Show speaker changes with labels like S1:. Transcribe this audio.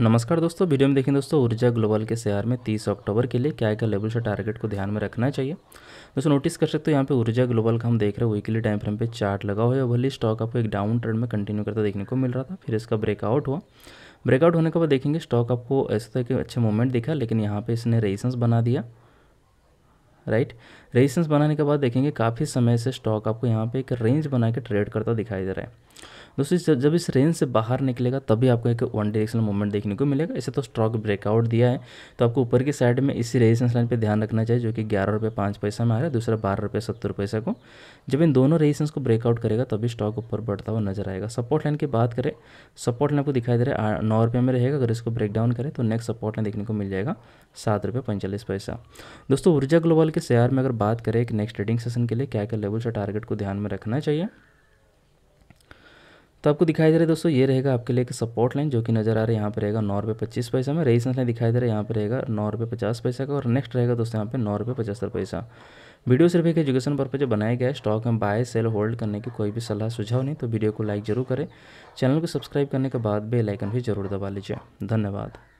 S1: नमस्कार दोस्तों वीडियो में देखें दोस्तों ऊर्जा ग्लोबल के शेयर में 30 अक्टूबर के लिए क्या क्या लेवल से टारगेट को ध्यान में रखना चाहिए दोस्तों नोटिस कर सकते हो यहाँ पे ऊर्जा ग्लोबल का हम देख रहे हैं वीकली टाइम फ्रेम पे चार्ट लगा हुआ है भले स्टॉक आपको एक डाउन ट्रेंड में कंटिन्यू करता देखने को मिल रहा था फिर इसका ब्रेकआउट हुआ ब्रेकआउट होने के बाद देखेंगे स्टॉक आपको ऐसा था कि अच्छा मूवमेंट दिखा लेकिन यहाँ पर इसने रेजिस्टेंस बना दिया राइट रेजिस्टेंस बनाने के बाद देखेंगे काफ़ी समय से स्टॉक आपको यहाँ पे एक रेंज बना के ट्रेड करता दिखाई दे रहा है दोस्तों जब इस रेंज से बाहर निकलेगा तभी आपको एक वन डायरेक्शनल मूवमेंट देखने को मिलेगा इसे तो स्टॉक ब्रेकआउट दिया है तो आपको ऊपर की साइड में इसी रेजिस्टेंस लाइन पे ध्यान रखना चाहिए जो कि ग्यारह रुपये पाँच पैसा में आ रहा है दूसरा बारह रुपये सत्तर पैसा को जब इन दोनों रेजिस्टेंस को ब्रेकआउट करेगा तभी स्टॉक ऊपर बढ़ता हुआ नजर आएगा सपोर्ट लाइन की बात करें सपोर्ट लाइन आपको दिखाई दे रहा है नौ रुपये में रहेगा अगर इसको ब्रेकडाउन करें तो नेक्स्ट सपोर्ट लाइन देखने को मिल जाएगा सात रुपये पैंतालीस पैसा दोस्तों ऊर्जा ग्लोबल के शेयर में अगर बात करें एक नेक्स्ट ट्रेडिंग सेशन के लिए क्या क्या लेवल्स और टारगेट को ध्यान में रखना चाहिए तो आपको दिखाई दे रहा है दोस्तों ये रहेगा आपके लिए एक सपोर्ट लाइन जो कि नज़र आ रहा है यहाँ पर रहेगा नौ रुपये पच्चीस पैसा में रेजिस्टेंस लाइन दिखाई दे रहा है यहाँ पर रहेगा नौ रुपये पचास पैसा का और नेक्स्ट रहेगा दोस्तों यहाँ पे नौ रुपये पचहत्तर पैसा वीडियो सिर्फ एक एजुकेशन पर जो बनाया गया है स्टॉक में बाय सेल होल्ड करने की कोई भी सलाह सुझाव नहीं तो वीडियो को लाइक जरूर करें चैनल को सब्सक्राइब करने के बाद बेलाइकन भी जरूर दबा लीजिए धन्यवाद